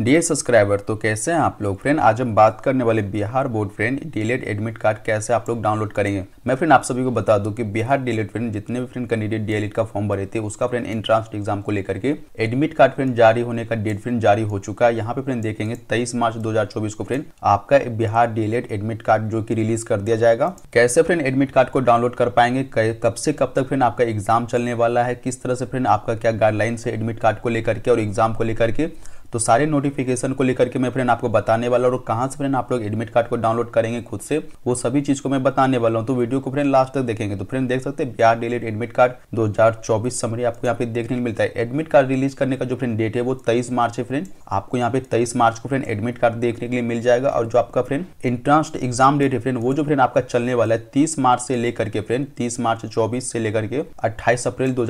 dear subscriber तो कैसे हैं आप लोग फ्रेंड आज हम बात करने वाले Bihar board friend DElEd admit card कैसे आप लोग डाउनलोड करेंगे मैं फ्रेंड आप सभी को बता दूं कि बिहार डीलेट फ्रेंड जितने भी फ्रेंड कैंडिडेट डीएलएड का फॉर्म भरे थे उसका फ्रेंड एंट्रांस एग्जाम को लेकर के एडमिट कार्ड फ्रेंड जारी होने का डेट फ्रेंड जारी हो चुका है यहाँ पे फ्रेंड देखेंगे तेईस मार्च दो को फ्रेंड आपका बिहार डीलेट एडमिट कार्ड जो की रिलीज कर दिया जाएगा कैसे फ्रेंड एडमिट कार्ड को डाउनलोड कर पाएंगे कब से कब तक फ्रेंड आपका एग्जाम चलने वाला है किस तरह से फ्रेंड आपका क्या गाइडलाइंस है एडमिट कार्ड को लेकर के और एग्जाम को लेकर के तो सारे नोटिफिकेशन को लेकर के मैं फ्रेंड आपको बताने वाला हूँ कहाँ से फ्रेंड आप लोग एडमिट कार्ड को डाउनलोड करेंगे खुद से वो सभी चीज को मैं बताने वाला हूँ तो वीडियो को फ्रेंड लास्ट तक देखेंगे तो फ्रेंड देख सकते हैं बिहार डेली एडमिट कार्ड दो हजार आपको यहाँ पे देखने को मिलता है एडमिट कार्ड रिलीज करने का जो फ्रेंड डेट है वो तेईस मार्च है फ्रेंड आपको यहाँ पे तेईस मार्च को फ्रेंड एडमिट कार्ड देखने के लिए मिल जाएगा और जो आपका फ्रेंड एंट्रांस एग्जाम डेट है फ्रेंड वो जो फ्रेंड आपका चलने वाला है तीस मार्च से लेकर के फ्रेंड तीस मार्च चौबीस से लेकर के अट्ठाईस अप्रैल दो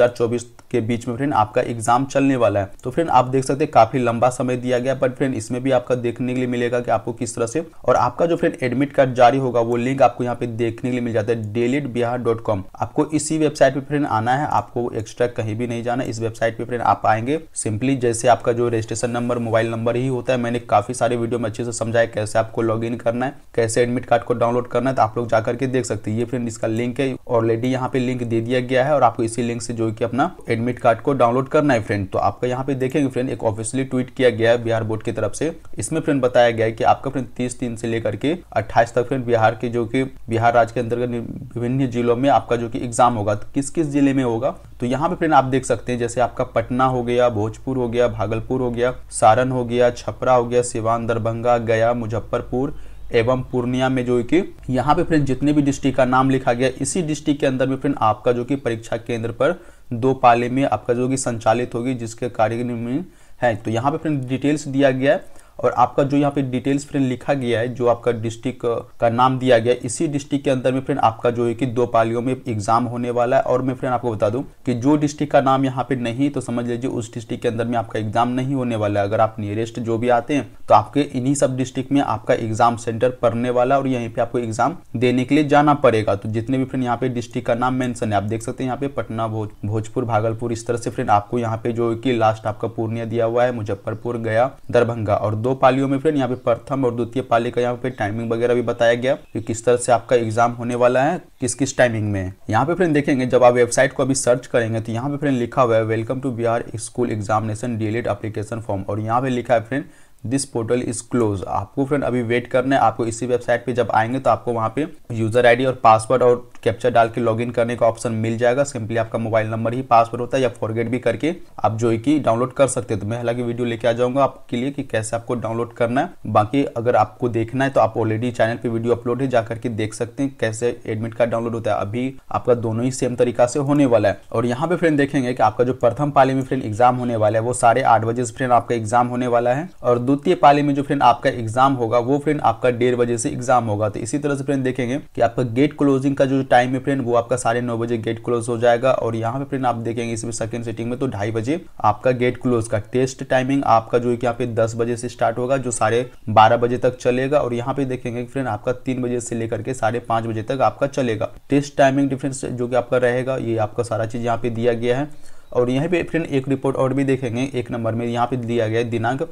के बीच में फ्रेंड आपका एग्जाम चलने वाला है तो फ्रेंड आप देख सकते हैं काफी लंबा लंबा समय दिया गया बट फ्रेंड इसमें भी आपका देखने के लिए मिलेगा कि आपको किस तरह से और आपका जो फ्रेंड एडमिट कार्ड जारी होगा वो लिंक आपको यहाँ पे देखने के लिए मिल जाता है डेलिट बिहार डॉट कॉम आपको इसी वेबसाइट पे फ्रेंड आना है आपको एक्स्ट्रा कहीं भी नहीं जाना इस वेबसाइट पे फ्रेंड आप आएंगे सिंपली जैसे आपका जो रजिस्ट्रेशन नंबर मोबाइल नंबर ही होता है मैंने काफी सारे वीडियो में अच्छे से समझाया कैसे आपको लॉग करना है कैसे एडमिट कार्ड को डाउनलोड करना है तो आप लोग जाकर के देख सकते हैं ये फ्रेंड इसका लिंक है ऑलरेडी यहाँ पे लिंक दे दिया गया है और आपको इसी लिंक से जो कि अपना एडमिट कार्ड को डाउनलोड करना है फ्रेंड तो आपका यहाँ पे देखेंगे फ्रेंड एक ऑफिशियली ट्वीट किया गया है बिहार बोर्ड की तरफ से इसमें फ्रेंड बताया गया है कि आपका फ्रेंड तीस दिन से लेकर के अट्ठाईस तक फ्रेंड बिहार के जो कि बिहार राज्य के अंतर्गत विभिन्न जिलों में आपका जो कि एग्जाम होगा तो किस किस जिले में होगा तो यहाँ पे फ्रेंड आप देख सकते हैं जैसे आपका पटना हो गया भोजपुर हो गया भागलपुर हो गया सारण हो गया छपरा हो गया सिवान दरभंगा गया मुजफ्फरपुर एवं पूर्णिया में जो कि यहाँ पे फ्रेंड जितने भी डिस्ट्रिक्ट का नाम लिखा गया इसी डिस्ट्रिक्ट के अंदर में फ्रेंड आपका जो कि परीक्षा केंद्र पर दो पाले में आपका जो कि संचालित होगी जिसके कार्य में है तो यहाँ पे फ्रेंड डिटेल्स दिया गया है और आपका जो यहाँ पे डिटेल्स फ्रेंड लिखा गया है जो आपका डिस्ट्रिक्ट का नाम दिया गया इसी डिस्ट्रिक्ट के अंदर में फ्रेंड आपका जो है कि दो पालियों में एग्जाम होने वाला है और मैं फ्रेंड आपको बता दूं कि जो डिस्ट्रिक्ट का नाम यहाँ पे नहीं तो समझ लीजिए उस डिस्ट्रिक्ट के अंदर में आपका एग्जाम नहीं होने वाला है अगर आप नियरेस्ट जो भी आते हैं तो आपके इन्हीं सब डिस्ट्रिक्ट में आपका एग्जाम सेंटर पड़ने वाला और यहीं पर आपको एग्जाम देने के लिए जाना पड़ेगा तो जितने भी फ्रेंड यहाँ पे डिस्ट्रिक्ट का नाम मैंसन है आप देख सकते हैं यहाँ पे पटना भोजपुर भागलपुर इस तरह से फ्रेंड आपको यहाँ पे जो की लास्ट आपका पूर्णिया दिया हुआ है मुजफ्फरपुर गया दरभंगा और दो पालियों में फ्रेंड यहाँ पे प्रथम और द्वितीय पाली का यहाँ पे टाइमिंग वगैरह भी बताया गया कि किस तरह से आपका एग्जाम होने वाला है किस किस टाइमिंग में यहाँ पे फ्रेंड देखेंगे जब आप वेबसाइट को अभी सर्च करेंगे तो यहाँ पे फ्रेंड लिखा हुआ है welcome to Bihar school examination DElEd application form और यहाँ पे लिखा है friend this portal is close आपको फ्रेंड अभी वेट करना है आपको इसी वेबसाइट पे जब आएंगे तो आपको वहाँ पे यूजर आईडी और पासवर्ड और कैप्चर डाल के लॉग करने का ऑप्शन मिल जाएगा सिंपली आपका मोबाइल नंबर ही पासवर्ड होता है या फॉरगेट भी करके आप जो कि डाउनलोड कर सकते हैं तो मैं हालांकि वीडियो लेके आ जाऊंगा आपके लिए कि कैसे आपको डाउनलोड करना है बाकी अगर आपको देखना है तो आप ऑलरेडी चैनल पे वीडियो अपलोड है जाकर के देख सकते हैं कैसे एडमिट कार्ड डाउनलोड होता है अभी आपका दोनों ही सेम तरीका से होने वाला है और यहाँ पे फ्रेंड देखेंगे कि आपका जो प्रथम पाली में फ्रेंड एग्जाम होने वाला है वो साढ़े आठ बजे से फ्रेंड आपका एग्जाम होने वाला है और द्वितीय पाली में जो फ्रेंड आपका एग्जाम होगा वो फ्रेंड आपका डेढ़ बजे से एग्जाम होगा तो इसी तरह से फ्रेंड देखेंगे कि आपका गेट क्लोजिंग का जो टाइम में फ्रेंड वो आपका साढ़े नौ बजे गेट क्लोज हो जाएगा और यहाँ पे फ्रेंड आप देखेंगे इसमें सेकंड सेटिंग में तो ढाई बजे आपका गेट क्लोज का टेस्ट टाइमिंग आपका जो है यहाँ पे दस बजे से स्टार्ट होगा जो साढ़े बारह बजे तक चलेगा और यहाँ पे देखेंगे फ्रेंड आपका तीन बजे से लेकर के साढ़े पांच बजे तक आपका चलेगा टेस्ट टाइमिंग डिफरेंस जो कि आपका रहेगा ये आपका सारा चीज़ यहाँ पे दिया गया है और यहाँ पे फ्रेंड एक रिपोर्ट और भी देखेंगे एक नंबर में यहाँ पे दिया गया है दिनांक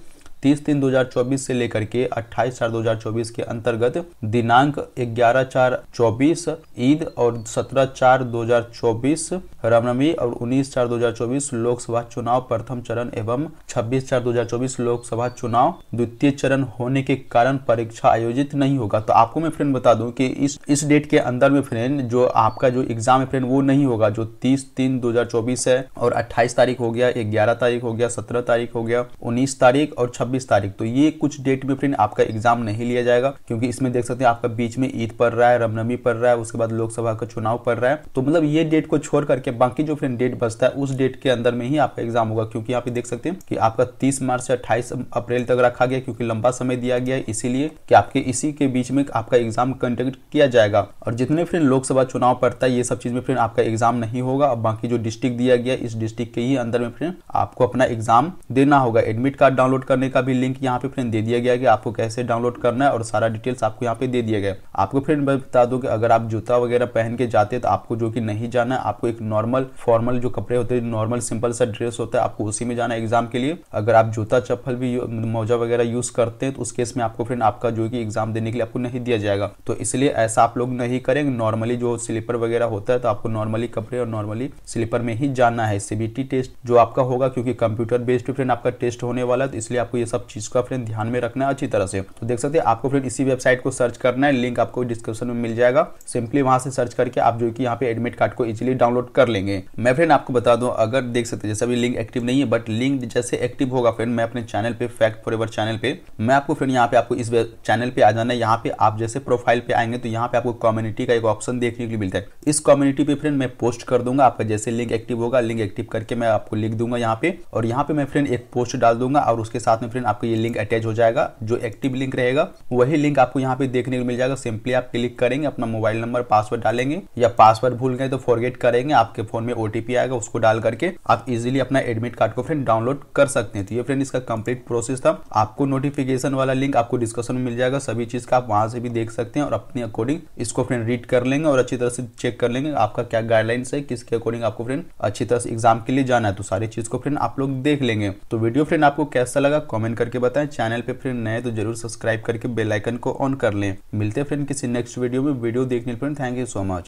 तीस तीन 2024 से लेकर के अट्ठाईस चार 2024 के अंतर्गत दिनांक ग्यारह चार 24 ईद और सत्रह चार 2024 रामनवमी और 19 चार 2024 लोकसभा चुनाव प्रथम चरण एवं 26 चार 2024 लोकसभा चुनाव द्वितीय चरण होने के कारण परीक्षा आयोजित नहीं होगा तो आपको मैं फ्रेंड बता दूं कि इस इस डेट के अंदर में फ्रेंड जो आपका जो एग्जाम है फ्रेंड वो नहीं होगा जो 30 तीन 2024 है और 28 तारीख हो गया 11 तारीख हो गया 17 तारीख हो गया 19 तारीख और 26 तारीख तो ये कुछ डेट में फ्रेंड आपका एग्जाम नहीं लिया जाएगा क्योंकि इसमें देख सकते हैं आपका बीच में ईद पड़ रहा है रामनवमी पड़ रहा है उसके बाद लोकसभा का चुनाव पड़ रहा है तो मतलब ये डेट को छोड़ करके बाकी जो फिर डेट बचता है उस डेट के अंदर में ही आपका एग्जाम होगा क्योंकि आप देख सकते हैं कि आपका तीस मार्च से अट्ठाईस अप्रैल तक रखा गया क्योंकि लंबा समय दिया गया है इसीलिए कि आपके इसी के बीच में आपका एग्जाम कंडक्ट किया जाएगा और जितने फिर लोकसभा चुनाव पड़ता है ये सब चीज में फिर आपका एग्जाम नहीं होगा और बाकी जो डिस्ट्रिक्ट दिया गया इस डिस्ट्रिक्ट के ही अंदर में फिर आपको अपना एग्जाम देना होगा एडमिट कार्ड डाउनलोड करने का भी लिंक यहाँ पे फिर दे दिया गया कि आपको कैसे डाउनलोड करना है और सारा डिटेल्स आपको यहाँ पे दे दिया गया आपको फिर बता दूं कि अगर आप जूता वगैरह पहन के जाते तो आपको जो कि नहीं जाना है आपको एक नॉर्मल नॉर्मल फॉर्मल जो कपड़े होते हैं नॉर्मल सिंपल सा ड्रेस होता है आपको उसी में जाना एग्जाम के लिए अगर आप जूता चप्पल भी मोजा वगैरह यूज करते हैं तो उस केस में आपको फ्रेंड आपका जो कि एग्जाम देने के लिए आपको नहीं दिया जाएगा तो इसलिए ऐसा आप लोग नहीं करेंगे नॉर्मली जो स्लीपर वगैरह होता है तो आपको नॉर्मली कपड़े और नॉर्मली स्लीपर में ही जाना है सीबीटी टेस्ट जो आपका होगा क्योंकि कंप्यूटर बेस्ड फ्रेंड आपका टेस्ट होने वाला है तो इसलिए आपको ये सब चीज का फ्रेंड ध्यान में रखना है अच्छी तरह से तो देख सकते हैं आपको फ्रेंड इसी वेबसाइट को सर्च करना है लिंक आपको डिस्क्रिप्शन में मिल जाएगा सिंपली वहां से सर्च करके आप जो कि यहाँ पे एडमिट कार्ड को इजिली डाउनलोड कर लेंगे मैं फ्रेंड आपको बता दूं अगर देख सकते जैसे अभी लिंक एक्टिव नहीं है बट लिंक जैसे एक्टिव होगा फ्रेंड मैं अपने चैनल पे फैक्ट फॉर एवर चैनल पे मैं आपको फ्रेंड यहाँ पे आपको इस चैनल पे आ जाना है यहाँ पे आप जैसे प्रोफाइल पे आएंगे तो यहाँ पे आपको कम्युनिटी का एक ऑप्शन देखने के लिए मिलता है इस कम्युनिटी पे फ्रेंड मैं पोस्ट कर दूंगा आपका जैसे लिंक एक्टिव होगा लिंक एक्टिव करके मैं आपको लिख दूंगा यहाँ पे और यहाँ पे मैं फ्रेंड एक पोस्ट डाल दूंगा और उसके साथ में फ्रेंड आपको ये लिंक अटैच हो जाएगा जो एक्टिव लिंक रहेगा वही लिंक आपको यहाँ पे देखने को मिल जाएगा सिंपली आप क्लिक करेंगे अपना मोबाइल नंबर पासवर्ड डालेंगे या पासवर्ड भूल गए तो फॉरगेट करेंगे आपके फोन में ओटीपी आएगा उसको डाल करके आप इजिली अपना एडमिट कार्ड को फ्रेंड डाउनलोड कर सकते हैं तो ये फ्रेंड इसका कंप्लीट प्रोसेस था आपको नोटिफिकेशन वाला लिंक आपको डिस्कशन में मिल जाएगा सभी चीज का आप वहां से भी देख सकते हैं और अपने अकॉर्डिंग इसको फ्रेंड रीड कर लेंगे और अच्छी तरह से चेक कर लेंगे आपका क्या गाइडलाइंस है किसके अकॉर्डिंग आपको फ्रेंड अच्छी तरह से एग्जाम के लिए जाना है तो सारी चीज को फ्रेंड आप लोग देख लेंगे तो वीडियो फ्रेंड आपको कैसा लगा कॉमेंट करके बताएं चैनल पे फ्रेंड नए तो जरूर सब्सक्राइब करके बेलाइकन को ऑन कर लें मिलते फ्रेंड किसी नेक्स्ट वीडियो में वीडियो देखने friend thank you so much